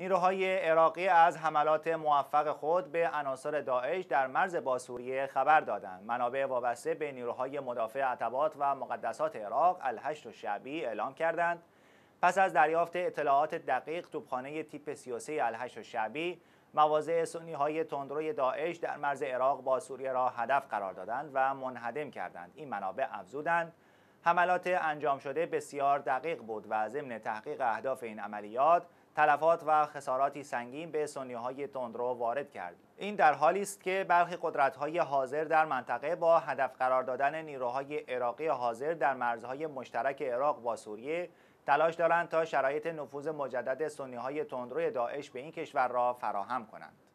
نیروهای عراقی از حملات موفق خود به عناصر داعش در مرز با سوریه خبر دادند. منابع وابسته به نیروهای مدافع عتبات و مقدسات عراق الهشت و شعبی اعلام کردند پس از دریافت اطلاعات دقیق توپخانه تیپ 33 الهشت و شعبی مواضع سنی های تندروی داعش در مرز عراق با سوریه را هدف قرار دادند و منهدم کردند این منابع افزودند حملات انجام شده بسیار دقیق بود و ضمن تحقیق اهداف این عملیات تلفات و خساراتی سنگین به سنی های تندرو وارد کرد این در حالی است که برخی قدرت های حاضر در منطقه با هدف قرار دادن نیروهای عراقی حاضر در مرزهای مشترک عراق با سوریه تلاش دارند تا شرایط نفوذ مجدد سنی های تندرو داعش به این کشور را فراهم کنند